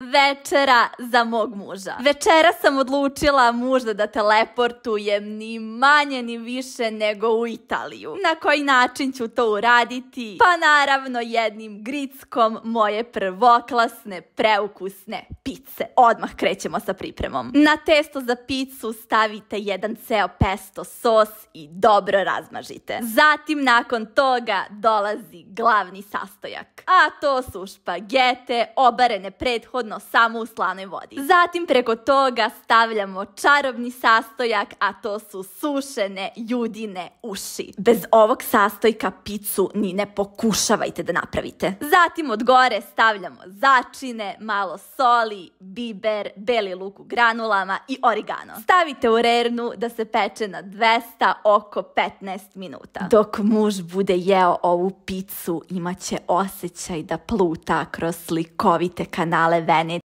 večera za mog muža. Večera sam odlučila muža da teleportujem ni manje ni više nego u Italiju. Na koji način ću to uraditi? Pa naravno jednim grickom moje prvoklasne preukusne pice. Odmah krećemo sa pripremom. Na testo za picu stavite jedan ceo pesto sos i dobro razmažite. Zatim nakon toga dolazi glavni sastojak. A to su špagete, obarene prethodno samo u slanoj vodi. Zatim preko toga stavljamo čarobni sastojak, a to su sušene judine uši. Bez ovog sastojka picu ni ne pokušavajte da napravite. Zatim od gore stavljamo začine, malo soli, biber, beli luk u granulama i origano. Stavite u rernu da se peče na 200 oko 15 minuta. Dok muž bude jeo ovu picu, imaće osjećaj da pluta kroz slikovite kanale planet